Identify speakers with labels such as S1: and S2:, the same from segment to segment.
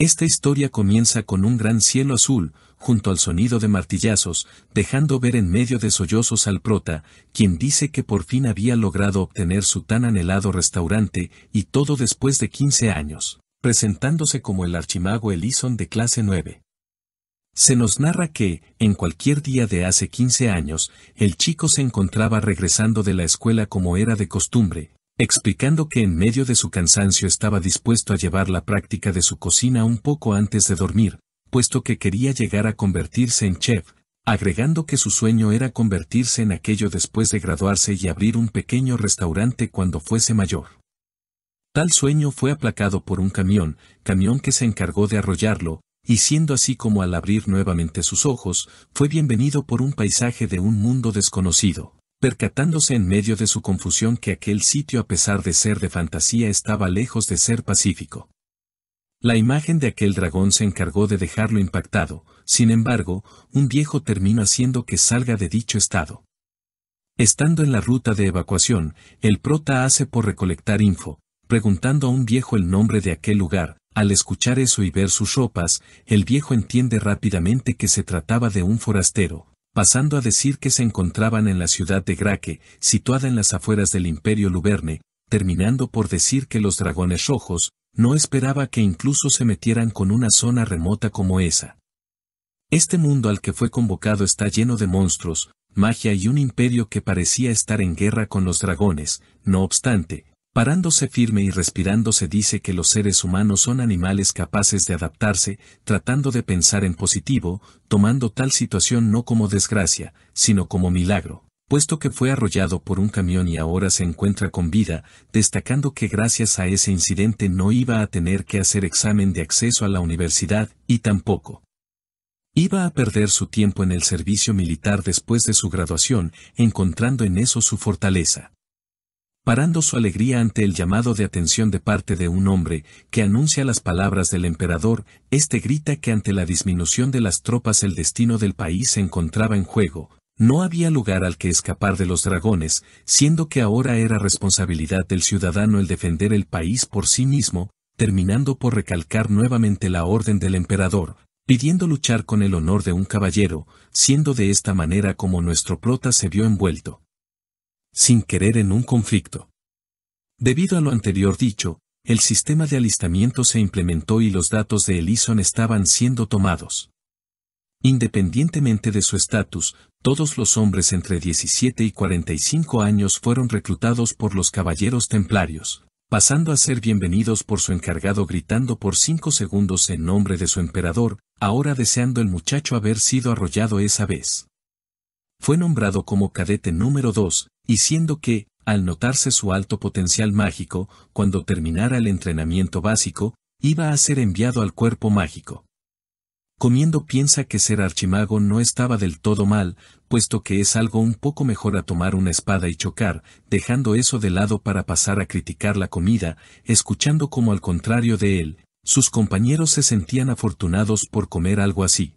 S1: Esta historia comienza con un gran cielo azul, junto al sonido de martillazos, dejando ver en medio de sollozos al prota, quien dice que por fin había logrado obtener su tan anhelado restaurante, y todo después de 15 años, presentándose como el archimago Elison de clase 9. Se nos narra que, en cualquier día de hace 15 años, el chico se encontraba regresando de la escuela como era de costumbre, explicando que en medio de su cansancio estaba dispuesto a llevar la práctica de su cocina un poco antes de dormir, puesto que quería llegar a convertirse en chef, agregando que su sueño era convertirse en aquello después de graduarse y abrir un pequeño restaurante cuando fuese mayor. Tal sueño fue aplacado por un camión, camión que se encargó de arrollarlo, y siendo así como al abrir nuevamente sus ojos, fue bienvenido por un paisaje de un mundo desconocido percatándose en medio de su confusión que aquel sitio a pesar de ser de fantasía estaba lejos de ser pacífico. La imagen de aquel dragón se encargó de dejarlo impactado, sin embargo, un viejo termina haciendo que salga de dicho estado. Estando en la ruta de evacuación, el prota hace por recolectar info, preguntando a un viejo el nombre de aquel lugar, al escuchar eso y ver sus ropas, el viejo entiende rápidamente que se trataba de un forastero, pasando a decir que se encontraban en la ciudad de Graque, situada en las afueras del imperio Luverne, terminando por decir que los dragones rojos, no esperaba que incluso se metieran con una zona remota como esa. Este mundo al que fue convocado está lleno de monstruos, magia y un imperio que parecía estar en guerra con los dragones, no obstante, Parándose firme y respirando se dice que los seres humanos son animales capaces de adaptarse, tratando de pensar en positivo, tomando tal situación no como desgracia, sino como milagro, puesto que fue arrollado por un camión y ahora se encuentra con vida, destacando que gracias a ese incidente no iba a tener que hacer examen de acceso a la universidad, y tampoco iba a perder su tiempo en el servicio militar después de su graduación, encontrando en eso su fortaleza parando su alegría ante el llamado de atención de parte de un hombre que anuncia las palabras del emperador, este grita que ante la disminución de las tropas el destino del país se encontraba en juego, no había lugar al que escapar de los dragones, siendo que ahora era responsabilidad del ciudadano el defender el país por sí mismo, terminando por recalcar nuevamente la orden del emperador, pidiendo luchar con el honor de un caballero, siendo de esta manera como nuestro prota se vio envuelto sin querer en un conflicto. Debido a lo anterior dicho, el sistema de alistamiento se implementó y los datos de Ellison estaban siendo tomados. Independientemente de su estatus, todos los hombres entre 17 y 45 años fueron reclutados por los caballeros templarios, pasando a ser bienvenidos por su encargado gritando por cinco segundos en nombre de su emperador, ahora deseando el muchacho haber sido arrollado esa vez. Fue nombrado como cadete número 2, y siendo que, al notarse su alto potencial mágico, cuando terminara el entrenamiento básico, iba a ser enviado al cuerpo mágico. Comiendo piensa que ser archimago no estaba del todo mal, puesto que es algo un poco mejor a tomar una espada y chocar, dejando eso de lado para pasar a criticar la comida, escuchando como al contrario de él, sus compañeros se sentían afortunados por comer algo así.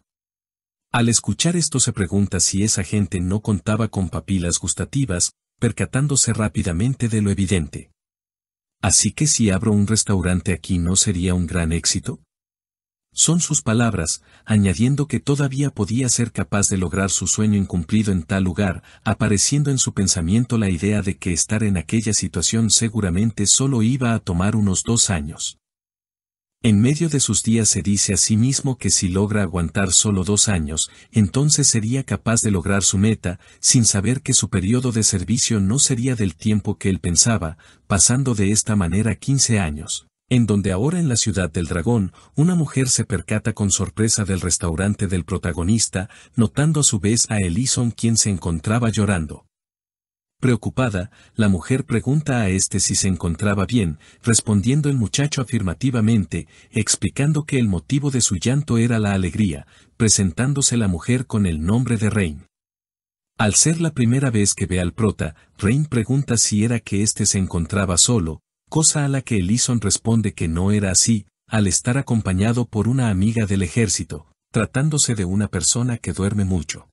S1: Al escuchar esto se pregunta si esa gente no contaba con papilas gustativas, percatándose rápidamente de lo evidente. Así que si abro un restaurante aquí no sería un gran éxito? Son sus palabras, añadiendo que todavía podía ser capaz de lograr su sueño incumplido en tal lugar, apareciendo en su pensamiento la idea de que estar en aquella situación seguramente solo iba a tomar unos dos años. En medio de sus días se dice a sí mismo que si logra aguantar solo dos años, entonces sería capaz de lograr su meta, sin saber que su periodo de servicio no sería del tiempo que él pensaba, pasando de esta manera 15 años. En donde ahora en la ciudad del dragón, una mujer se percata con sorpresa del restaurante del protagonista, notando a su vez a Ellison quien se encontraba llorando. Preocupada, la mujer pregunta a este si se encontraba bien, respondiendo el muchacho afirmativamente, explicando que el motivo de su llanto era la alegría, presentándose la mujer con el nombre de Rain. Al ser la primera vez que ve al prota, Rain pregunta si era que éste se encontraba solo, cosa a la que Ellison responde que no era así, al estar acompañado por una amiga del ejército, tratándose de una persona que duerme mucho.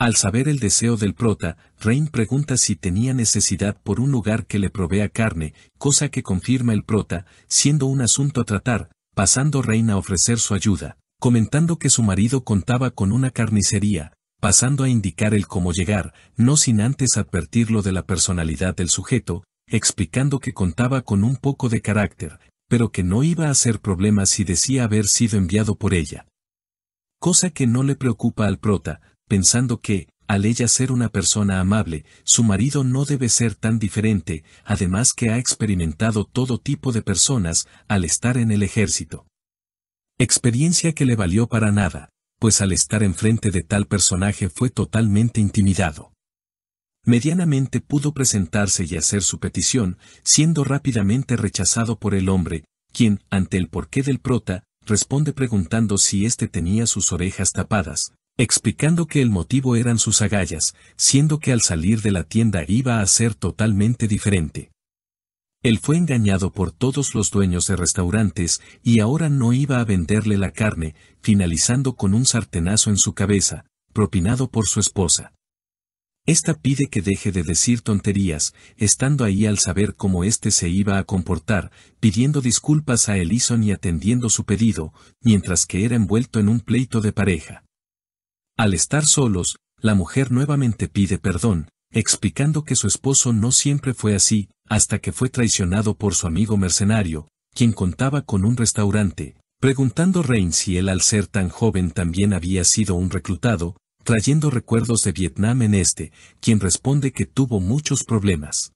S1: Al saber el deseo del prota, Rain pregunta si tenía necesidad por un lugar que le provea carne, cosa que confirma el prota, siendo un asunto a tratar, pasando Rain a ofrecer su ayuda, comentando que su marido contaba con una carnicería, pasando a indicar el cómo llegar, no sin antes advertirlo de la personalidad del sujeto, explicando que contaba con un poco de carácter, pero que no iba a ser problema si decía haber sido enviado por ella. Cosa que no le preocupa al prota, pensando que, al ella ser una persona amable, su marido no debe ser tan diferente, además que ha experimentado todo tipo de personas al estar en el ejército. Experiencia que le valió para nada, pues al estar enfrente de tal personaje fue totalmente intimidado. Medianamente pudo presentarse y hacer su petición, siendo rápidamente rechazado por el hombre, quien, ante el porqué del prota, responde preguntando si éste tenía sus orejas tapadas, explicando que el motivo eran sus agallas, siendo que al salir de la tienda iba a ser totalmente diferente. Él fue engañado por todos los dueños de restaurantes y ahora no iba a venderle la carne, finalizando con un sartenazo en su cabeza, propinado por su esposa. Esta pide que deje de decir tonterías, estando ahí al saber cómo éste se iba a comportar, pidiendo disculpas a Elison y atendiendo su pedido, mientras que era envuelto en un pleito de pareja. Al estar solos, la mujer nuevamente pide perdón, explicando que su esposo no siempre fue así, hasta que fue traicionado por su amigo mercenario, quien contaba con un restaurante, preguntando Rain si él al ser tan joven también había sido un reclutado, trayendo recuerdos de Vietnam en este, quien responde que tuvo muchos problemas.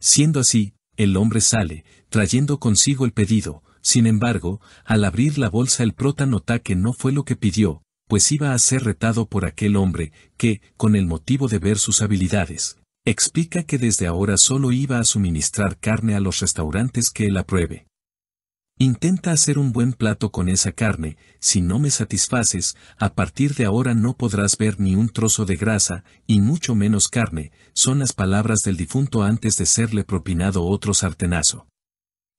S1: Siendo así, el hombre sale, trayendo consigo el pedido, sin embargo, al abrir la bolsa el prota nota que no fue lo que pidió, pues iba a ser retado por aquel hombre, que, con el motivo de ver sus habilidades, explica que desde ahora solo iba a suministrar carne a los restaurantes que él apruebe. Intenta hacer un buen plato con esa carne, si no me satisfaces, a partir de ahora no podrás ver ni un trozo de grasa, y mucho menos carne, son las palabras del difunto antes de serle propinado otro sartenazo.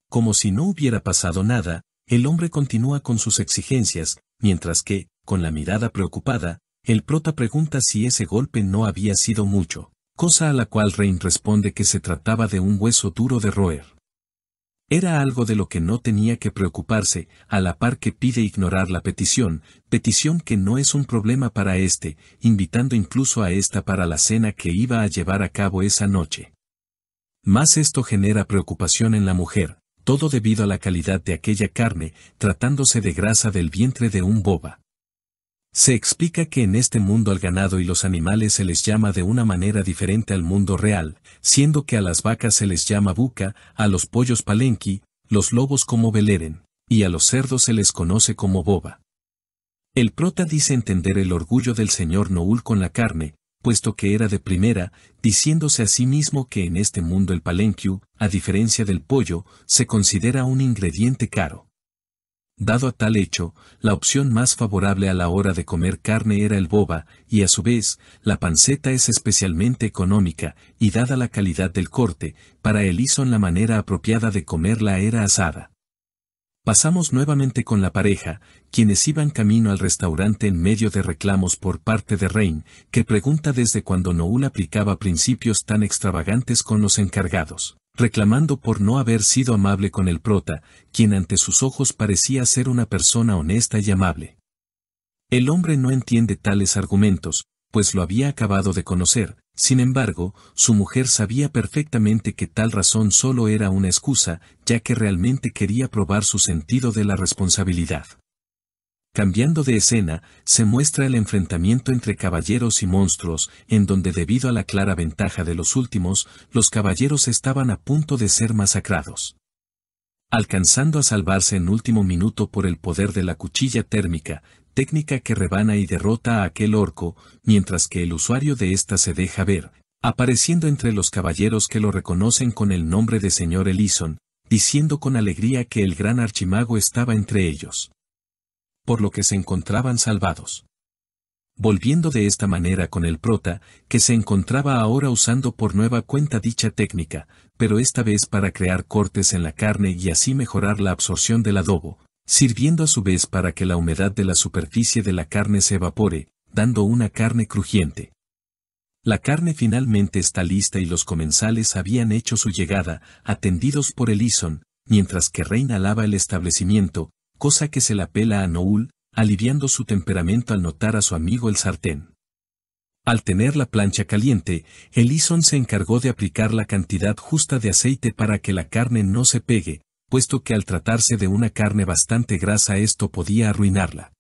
S1: Como si no hubiera pasado nada, el hombre continúa con sus exigencias, mientras que, con la mirada preocupada, el prota pregunta si ese golpe no había sido mucho, cosa a la cual Rein responde que se trataba de un hueso duro de roer. Era algo de lo que no tenía que preocuparse, a la par que pide ignorar la petición, petición que no es un problema para este, invitando incluso a esta para la cena que iba a llevar a cabo esa noche. Más esto genera preocupación en la mujer, todo debido a la calidad de aquella carne, tratándose de grasa del vientre de un boba. Se explica que en este mundo al ganado y los animales se les llama de una manera diferente al mundo real, siendo que a las vacas se les llama buca, a los pollos palenqui, los lobos como beleren, y a los cerdos se les conoce como boba. El prota dice entender el orgullo del señor Noul con la carne, puesto que era de primera, diciéndose a sí mismo que en este mundo el palenquiu, a diferencia del pollo, se considera un ingrediente caro. Dado a tal hecho, la opción más favorable a la hora de comer carne era el boba, y a su vez, la panceta es especialmente económica, y dada la calidad del corte, para Ellison la manera apropiada de comerla era asada. Pasamos nuevamente con la pareja, quienes iban camino al restaurante en medio de reclamos por parte de Rain, que pregunta desde cuando Noul aplicaba principios tan extravagantes con los encargados reclamando por no haber sido amable con el prota, quien ante sus ojos parecía ser una persona honesta y amable. El hombre no entiende tales argumentos, pues lo había acabado de conocer, sin embargo, su mujer sabía perfectamente que tal razón solo era una excusa, ya que realmente quería probar su sentido de la responsabilidad. Cambiando de escena, se muestra el enfrentamiento entre caballeros y monstruos, en donde debido a la clara ventaja de los últimos, los caballeros estaban a punto de ser masacrados. Alcanzando a salvarse en último minuto por el poder de la cuchilla térmica, técnica que rebana y derrota a aquel orco, mientras que el usuario de esta se deja ver, apareciendo entre los caballeros que lo reconocen con el nombre de señor Elison, diciendo con alegría que el gran archimago estaba entre ellos por lo que se encontraban salvados. Volviendo de esta manera con el prota, que se encontraba ahora usando por nueva cuenta dicha técnica, pero esta vez para crear cortes en la carne y así mejorar la absorción del adobo, sirviendo a su vez para que la humedad de la superficie de la carne se evapore, dando una carne crujiente. La carne finalmente está lista y los comensales habían hecho su llegada, atendidos por Elison, mientras que Reina el establecimiento, cosa que se la pela a Noul, aliviando su temperamento al notar a su amigo el sartén. Al tener la plancha caliente, Ellison se encargó de aplicar la cantidad justa de aceite para que la carne no se pegue, puesto que al tratarse de una carne bastante grasa esto podía arruinarla.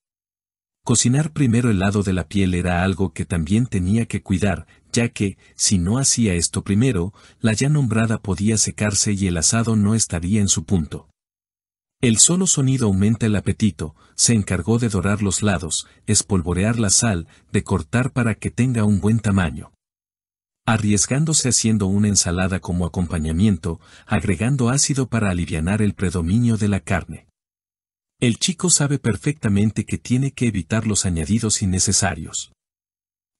S1: Cocinar primero el lado de la piel era algo que también tenía que cuidar, ya que, si no hacía esto primero, la ya nombrada podía secarse y el asado no estaría en su punto. El solo sonido aumenta el apetito, se encargó de dorar los lados, espolvorear la sal, de cortar para que tenga un buen tamaño. Arriesgándose haciendo una ensalada como acompañamiento, agregando ácido para aliviar el predominio de la carne. El chico sabe perfectamente que tiene que evitar los añadidos innecesarios.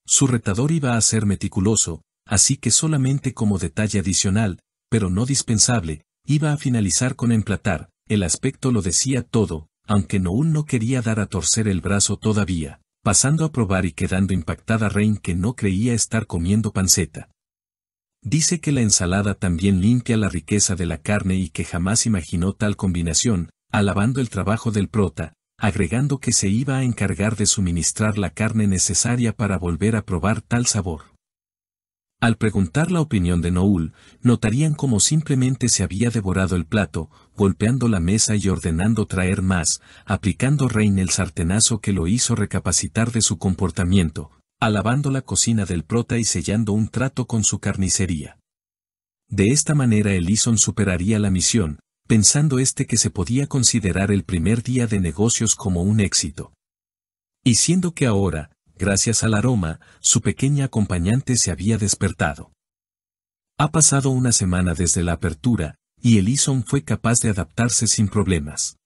S1: Su retador iba a ser meticuloso, así que solamente como detalle adicional, pero no dispensable, iba a finalizar con emplatar, el aspecto lo decía todo, aunque Noun no quería dar a torcer el brazo todavía, pasando a probar y quedando impactada Rain que no creía estar comiendo panceta. Dice que la ensalada también limpia la riqueza de la carne y que jamás imaginó tal combinación, alabando el trabajo del prota, agregando que se iba a encargar de suministrar la carne necesaria para volver a probar tal sabor. Al preguntar la opinión de Noul, notarían cómo simplemente se había devorado el plato, golpeando la mesa y ordenando traer más, aplicando Rein el sartenazo que lo hizo recapacitar de su comportamiento, alabando la cocina del prota y sellando un trato con su carnicería. De esta manera Elison superaría la misión, pensando este que se podía considerar el primer día de negocios como un éxito. Y siendo que ahora, gracias al aroma, su pequeña acompañante se había despertado. Ha pasado una semana desde la apertura, y Ellison fue capaz de adaptarse sin problemas.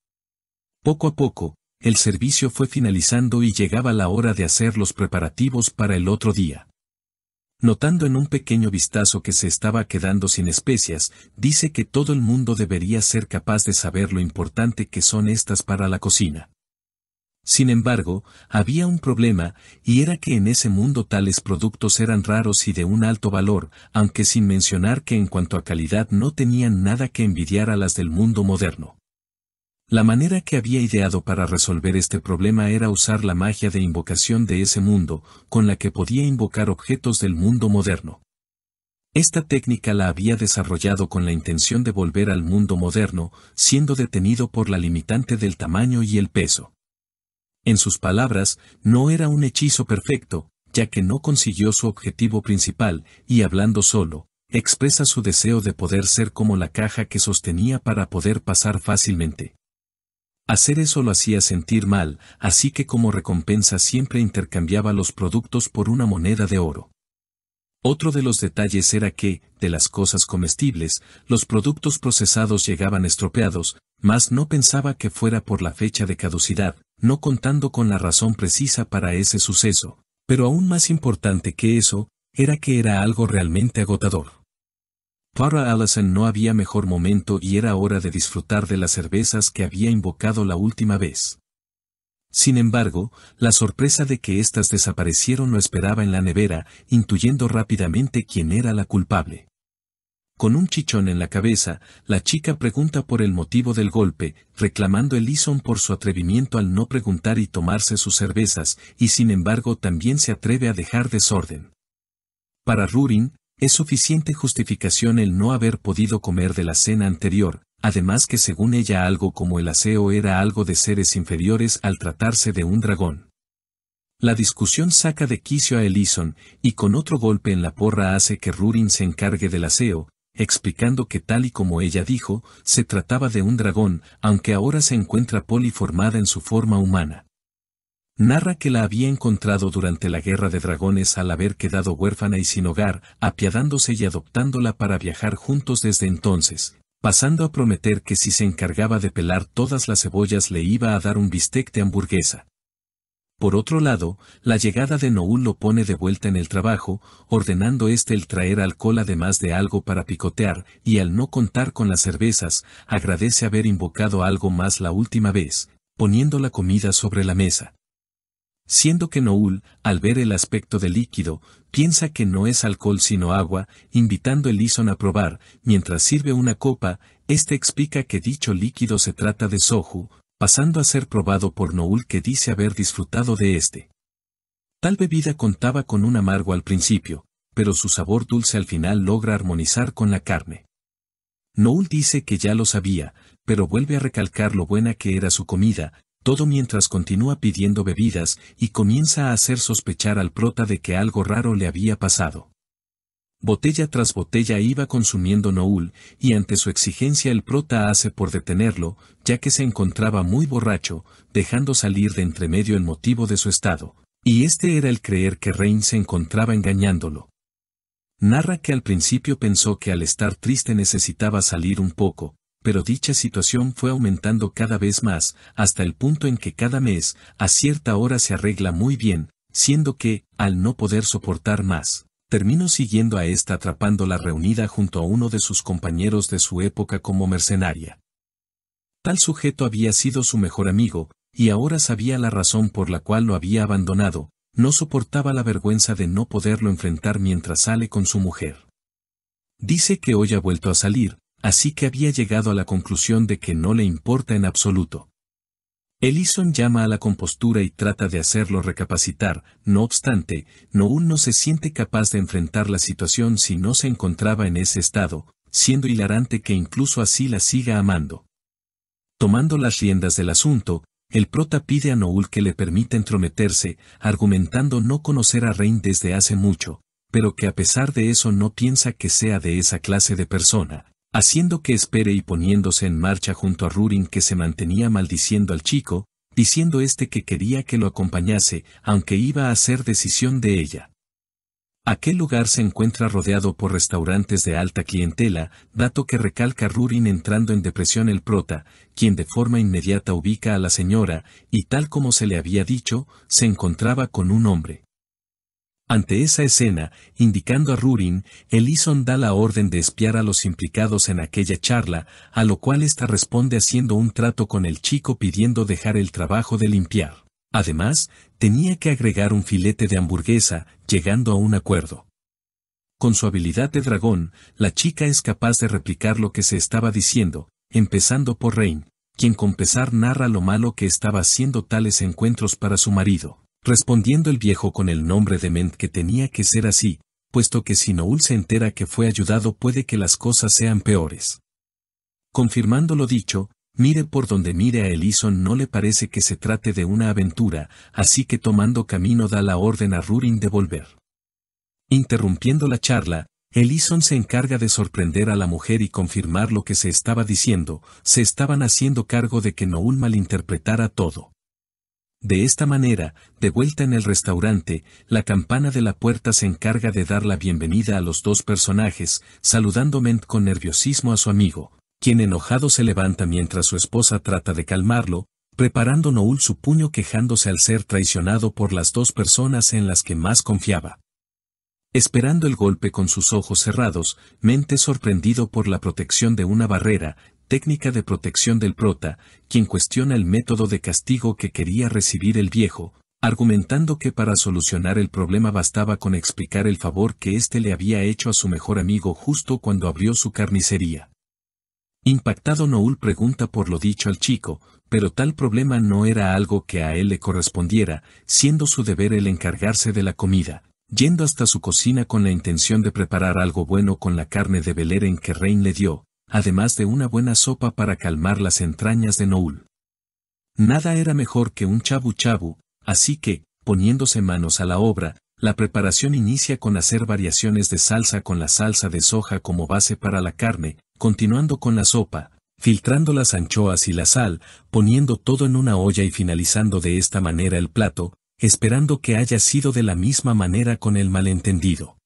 S1: Poco a poco, el servicio fue finalizando y llegaba la hora de hacer los preparativos para el otro día. Notando en un pequeño vistazo que se estaba quedando sin especias, dice que todo el mundo debería ser capaz de saber lo importante que son estas para la cocina. Sin embargo, había un problema, y era que en ese mundo tales productos eran raros y de un alto valor, aunque sin mencionar que en cuanto a calidad no tenían nada que envidiar a las del mundo moderno. La manera que había ideado para resolver este problema era usar la magia de invocación de ese mundo, con la que podía invocar objetos del mundo moderno. Esta técnica la había desarrollado con la intención de volver al mundo moderno, siendo detenido por la limitante del tamaño y el peso en sus palabras, no era un hechizo perfecto, ya que no consiguió su objetivo principal, y hablando solo, expresa su deseo de poder ser como la caja que sostenía para poder pasar fácilmente. Hacer eso lo hacía sentir mal, así que como recompensa siempre intercambiaba los productos por una moneda de oro. Otro de los detalles era que, de las cosas comestibles, los productos procesados llegaban estropeados, mas no pensaba que fuera por la fecha de caducidad, no contando con la razón precisa para ese suceso, pero aún más importante que eso, era que era algo realmente agotador. Para Allison no había mejor momento y era hora de disfrutar de las cervezas que había invocado la última vez. Sin embargo, la sorpresa de que éstas desaparecieron lo esperaba en la nevera, intuyendo rápidamente quién era la culpable. Con un chichón en la cabeza, la chica pregunta por el motivo del golpe, reclamando Ellison por su atrevimiento al no preguntar y tomarse sus cervezas, y sin embargo también se atreve a dejar desorden. Para Rurin, es suficiente justificación el no haber podido comer de la cena anterior, además que según ella algo como el aseo era algo de seres inferiores al tratarse de un dragón. La discusión saca de quicio a Ellison, y con otro golpe en la porra hace que Rurin se encargue del aseo, explicando que tal y como ella dijo, se trataba de un dragón, aunque ahora se encuentra poliformada en su forma humana. Narra que la había encontrado durante la guerra de dragones al haber quedado huérfana y sin hogar, apiadándose y adoptándola para viajar juntos desde entonces, pasando a prometer que si se encargaba de pelar todas las cebollas le iba a dar un bistec de hamburguesa. Por otro lado, la llegada de Noul lo pone de vuelta en el trabajo, ordenando este el traer alcohol además de algo para picotear, y al no contar con las cervezas, agradece haber invocado algo más la última vez, poniendo la comida sobre la mesa. Siendo que Noul, al ver el aspecto del líquido, piensa que no es alcohol sino agua, invitando a Lison a probar, mientras sirve una copa, este explica que dicho líquido se trata de soju, pasando a ser probado por Noul que dice haber disfrutado de este. Tal bebida contaba con un amargo al principio, pero su sabor dulce al final logra armonizar con la carne. Noul dice que ya lo sabía, pero vuelve a recalcar lo buena que era su comida, todo mientras continúa pidiendo bebidas y comienza a hacer sospechar al prota de que algo raro le había pasado. Botella tras botella iba consumiendo Noul, y ante su exigencia el prota hace por detenerlo, ya que se encontraba muy borracho, dejando salir de entremedio el motivo de su estado, y este era el creer que Rain se encontraba engañándolo. Narra que al principio pensó que al estar triste necesitaba salir un poco, pero dicha situación fue aumentando cada vez más, hasta el punto en que cada mes, a cierta hora se arregla muy bien, siendo que, al no poder soportar más, terminó siguiendo a esta atrapándola reunida junto a uno de sus compañeros de su época como mercenaria. Tal sujeto había sido su mejor amigo, y ahora sabía la razón por la cual lo había abandonado, no soportaba la vergüenza de no poderlo enfrentar mientras sale con su mujer. Dice que hoy ha vuelto a salir, así que había llegado a la conclusión de que no le importa en absoluto. Ellison llama a la compostura y trata de hacerlo recapacitar, no obstante, Noul no se siente capaz de enfrentar la situación si no se encontraba en ese estado, siendo hilarante que incluso así la siga amando. Tomando las riendas del asunto, el prota pide a Noul que le permita entrometerse, argumentando no conocer a Rain desde hace mucho, pero que a pesar de eso no piensa que sea de esa clase de persona, haciendo que espere y poniéndose en marcha junto a Rurin que se mantenía maldiciendo al chico, diciendo este que quería que lo acompañase, aunque iba a ser decisión de ella. Aquel lugar se encuentra rodeado por restaurantes de alta clientela, dato que recalca Rurin entrando en depresión el prota, quien de forma inmediata ubica a la señora, y tal como se le había dicho, se encontraba con un hombre. Ante esa escena, indicando a Rurin, Elison da la orden de espiar a los implicados en aquella charla, a lo cual ésta responde haciendo un trato con el chico pidiendo dejar el trabajo de limpiar. Además, tenía que agregar un filete de hamburguesa, llegando a un acuerdo. Con su habilidad de dragón, la chica es capaz de replicar lo que se estaba diciendo, empezando por Rain, quien con pesar narra lo malo que estaba haciendo tales encuentros para su marido. Respondiendo el viejo con el nombre de Ment que tenía que ser así, puesto que si Noul se entera que fue ayudado puede que las cosas sean peores. Confirmando lo dicho, mire por donde mire a Elison no le parece que se trate de una aventura, así que tomando camino da la orden a Rurin de volver. Interrumpiendo la charla, Elison se encarga de sorprender a la mujer y confirmar lo que se estaba diciendo, se estaban haciendo cargo de que Noul malinterpretara todo. De esta manera, de vuelta en el restaurante, la campana de la puerta se encarga de dar la bienvenida a los dos personajes, saludando Ment con nerviosismo a su amigo, quien enojado se levanta mientras su esposa trata de calmarlo, preparando Noul su puño quejándose al ser traicionado por las dos personas en las que más confiaba. Esperando el golpe con sus ojos cerrados, Mente sorprendido por la protección de una barrera, técnica de protección del prota, quien cuestiona el método de castigo que quería recibir el viejo, argumentando que para solucionar el problema bastaba con explicar el favor que éste le había hecho a su mejor amigo justo cuando abrió su carnicería. Impactado Noúl pregunta por lo dicho al chico, pero tal problema no era algo que a él le correspondiera, siendo su deber el encargarse de la comida, yendo hasta su cocina con la intención de preparar algo bueno con la carne de Beleren que Rein le dio, además de una buena sopa para calmar las entrañas de Noul. Nada era mejor que un chabu chabu, así que, poniéndose manos a la obra, la preparación inicia con hacer variaciones de salsa con la salsa de soja como base para la carne, continuando con la sopa, filtrando las anchoas y la sal, poniendo todo en una olla y finalizando de esta manera el plato, esperando que haya sido de la misma manera con el malentendido.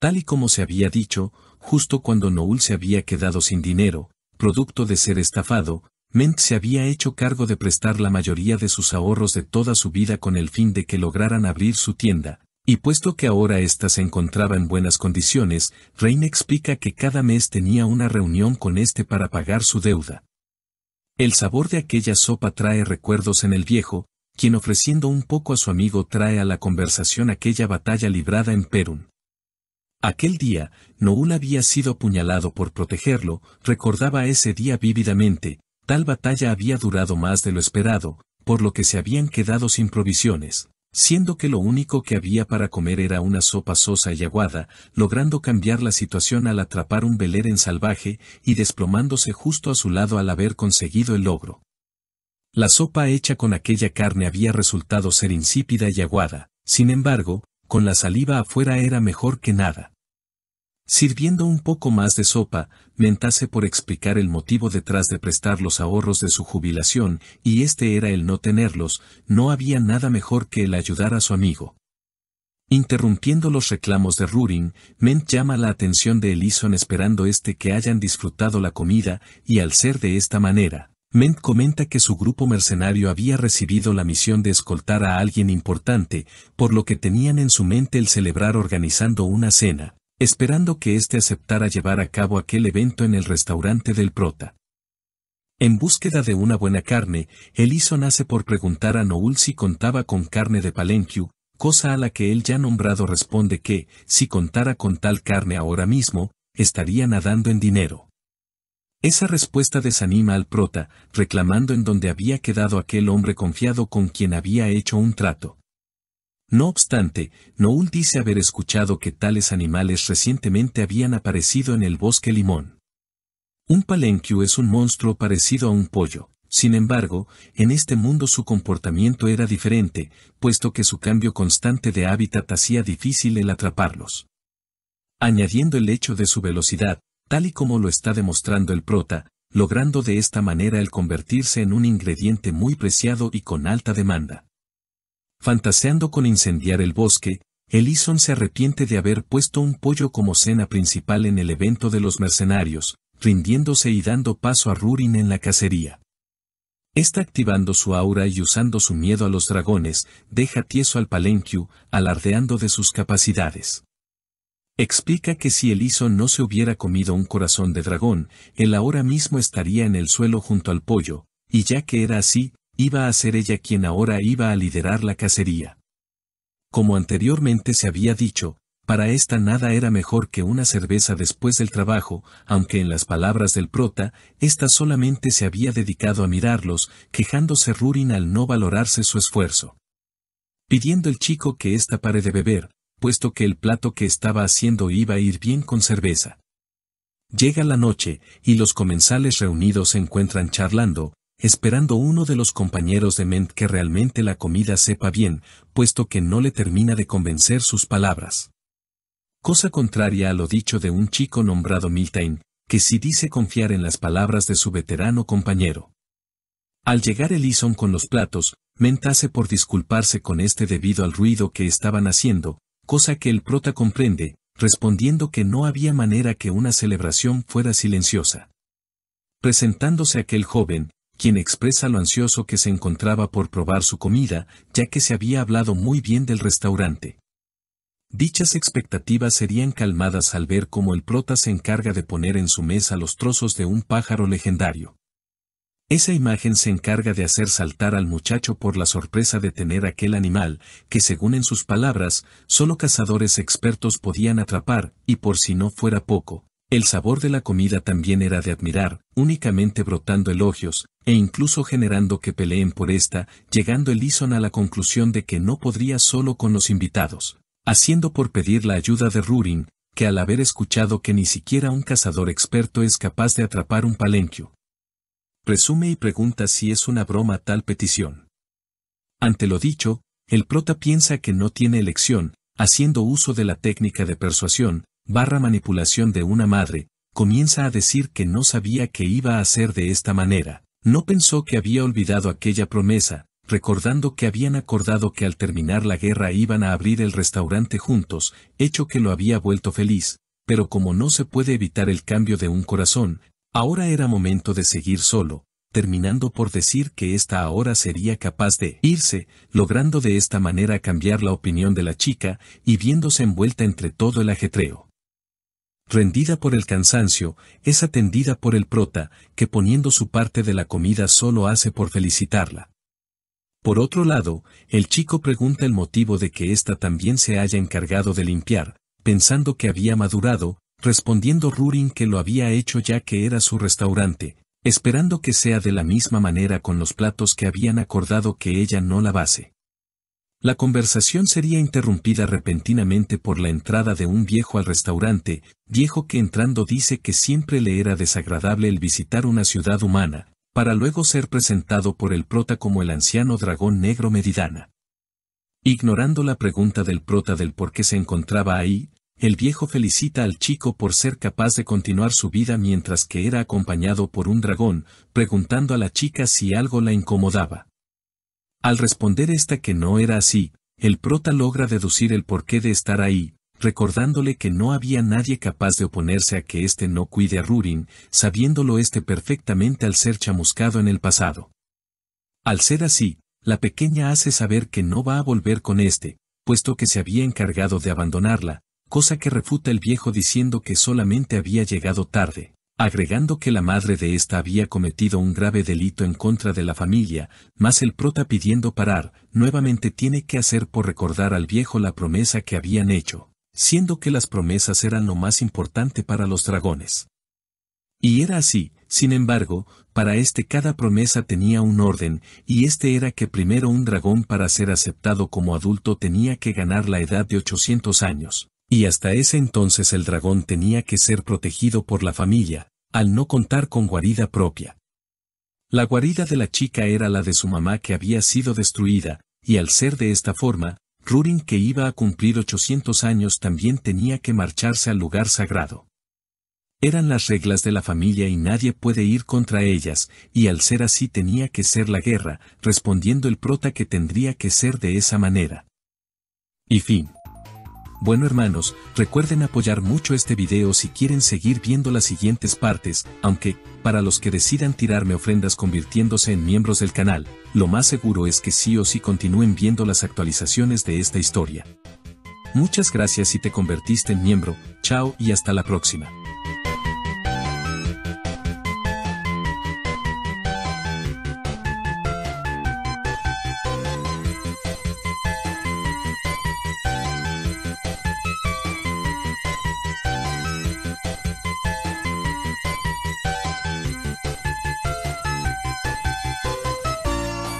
S1: Tal y como se había dicho, justo cuando Noul se había quedado sin dinero, producto de ser estafado, Ment se había hecho cargo de prestar la mayoría de sus ahorros de toda su vida con el fin de que lograran abrir su tienda, y puesto que ahora ésta se encontraba en buenas condiciones, Reina explica que cada mes tenía una reunión con este para pagar su deuda. El sabor de aquella sopa trae recuerdos en el viejo, quien ofreciendo un poco a su amigo trae a la conversación aquella batalla librada en Perun. Aquel día, Noul había sido apuñalado por protegerlo, recordaba ese día vívidamente, tal batalla había durado más de lo esperado, por lo que se habían quedado sin provisiones, siendo que lo único que había para comer era una sopa sosa y aguada, logrando cambiar la situación al atrapar un en salvaje y desplomándose justo a su lado al haber conseguido el logro. La sopa hecha con aquella carne había resultado ser insípida y aguada, sin embargo, con la saliva afuera era mejor que nada. Sirviendo un poco más de sopa, mentase por explicar el motivo detrás de prestar los ahorros de su jubilación, y este era el no tenerlos, no había nada mejor que el ayudar a su amigo. Interrumpiendo los reclamos de Rurin, Ment llama la atención de Elison esperando este que hayan disfrutado la comida, y al ser de esta manera, Ment comenta que su grupo mercenario había recibido la misión de escoltar a alguien importante, por lo que tenían en su mente el celebrar organizando una cena, esperando que éste aceptara llevar a cabo aquel evento en el restaurante del prota. En búsqueda de una buena carne, Elison nace por preguntar a Noul si contaba con carne de palenquiu, cosa a la que él ya nombrado responde que, si contara con tal carne ahora mismo, estaría nadando en dinero. Esa respuesta desanima al prota, reclamando en donde había quedado aquel hombre confiado con quien había hecho un trato. No obstante, Noul dice haber escuchado que tales animales recientemente habían aparecido en el bosque limón. Un palenquio es un monstruo parecido a un pollo. Sin embargo, en este mundo su comportamiento era diferente, puesto que su cambio constante de hábitat hacía difícil el atraparlos. Añadiendo el hecho de su velocidad, tal y como lo está demostrando el prota, logrando de esta manera el convertirse en un ingrediente muy preciado y con alta demanda. Fantaseando con incendiar el bosque, Elison se arrepiente de haber puesto un pollo como cena principal en el evento de los mercenarios, rindiéndose y dando paso a Rurin en la cacería. Está activando su aura y usando su miedo a los dragones, deja tieso al Palenquiu, alardeando de sus capacidades. Explica que si Elison no se hubiera comido un corazón de dragón, él ahora mismo estaría en el suelo junto al pollo, y ya que era así, iba a ser ella quien ahora iba a liderar la cacería. Como anteriormente se había dicho, para esta nada era mejor que una cerveza después del trabajo, aunque en las palabras del prota, ésta solamente se había dedicado a mirarlos, quejándose Rurin al no valorarse su esfuerzo. Pidiendo el chico que ésta pare de beber, puesto que el plato que estaba haciendo iba a ir bien con cerveza. Llega la noche, y los comensales reunidos se encuentran charlando, esperando uno de los compañeros de Ment que realmente la comida sepa bien, puesto que no le termina de convencer sus palabras. Cosa contraria a lo dicho de un chico nombrado Miltain, que sí dice confiar en las palabras de su veterano compañero. Al llegar Ellison con los platos, Ment hace por disculparse con este debido al ruido que estaban haciendo, cosa que el prota comprende, respondiendo que no había manera que una celebración fuera silenciosa. Presentándose aquel joven, quien expresa lo ansioso que se encontraba por probar su comida, ya que se había hablado muy bien del restaurante. Dichas expectativas serían calmadas al ver cómo el prota se encarga de poner en su mesa los trozos de un pájaro legendario. Esa imagen se encarga de hacer saltar al muchacho por la sorpresa de tener aquel animal, que según en sus palabras, solo cazadores expertos podían atrapar, y por si no fuera poco, el sabor de la comida también era de admirar, únicamente brotando elogios, e incluso generando que peleen por esta, llegando Elison a la conclusión de que no podría solo con los invitados, haciendo por pedir la ayuda de Rurin, que al haber escuchado que ni siquiera un cazador experto es capaz de atrapar un palenquio. Resume y pregunta si es una broma tal petición. Ante lo dicho, el prota piensa que no tiene elección, haciendo uso de la técnica de persuasión, barra manipulación de una madre, comienza a decir que no sabía que iba a hacer de esta manera. No pensó que había olvidado aquella promesa, recordando que habían acordado que al terminar la guerra iban a abrir el restaurante juntos, hecho que lo había vuelto feliz, pero como no se puede evitar el cambio de un corazón, ahora era momento de seguir solo, terminando por decir que esta ahora sería capaz de irse, logrando de esta manera cambiar la opinión de la chica y viéndose envuelta entre todo el ajetreo rendida por el cansancio, es atendida por el prota, que poniendo su parte de la comida solo hace por felicitarla. Por otro lado, el chico pregunta el motivo de que ésta también se haya encargado de limpiar, pensando que había madurado, respondiendo Rurin que lo había hecho ya que era su restaurante, esperando que sea de la misma manera con los platos que habían acordado que ella no lavase. La conversación sería interrumpida repentinamente por la entrada de un viejo al restaurante, viejo que entrando dice que siempre le era desagradable el visitar una ciudad humana, para luego ser presentado por el prota como el anciano dragón negro Meridana. Ignorando la pregunta del prota del por qué se encontraba ahí, el viejo felicita al chico por ser capaz de continuar su vida mientras que era acompañado por un dragón, preguntando a la chica si algo la incomodaba. Al responder esta que no era así, el prota logra deducir el porqué de estar ahí, recordándole que no había nadie capaz de oponerse a que éste no cuide a Rurin, sabiéndolo éste perfectamente al ser chamuscado en el pasado. Al ser así, la pequeña hace saber que no va a volver con éste, puesto que se había encargado de abandonarla, cosa que refuta el viejo diciendo que solamente había llegado tarde agregando que la madre de esta había cometido un grave delito en contra de la familia, más el prota pidiendo parar, nuevamente tiene que hacer por recordar al viejo la promesa que habían hecho, siendo que las promesas eran lo más importante para los dragones. Y era así, sin embargo, para este cada promesa tenía un orden, y este era que primero un dragón para ser aceptado como adulto tenía que ganar la edad de 800 años, y hasta ese entonces el dragón tenía que ser protegido por la familia, al no contar con guarida propia. La guarida de la chica era la de su mamá que había sido destruida, y al ser de esta forma, Rurin que iba a cumplir 800 años también tenía que marcharse al lugar sagrado. Eran las reglas de la familia y nadie puede ir contra ellas, y al ser así tenía que ser la guerra, respondiendo el prota que tendría que ser de esa manera. Y fin. Bueno hermanos, recuerden apoyar mucho este video si quieren seguir viendo las siguientes partes, aunque, para los que decidan tirarme ofrendas convirtiéndose en miembros del canal, lo más seguro es que sí o sí continúen viendo las actualizaciones de esta historia. Muchas gracias si te convertiste en miembro, chao y hasta la próxima.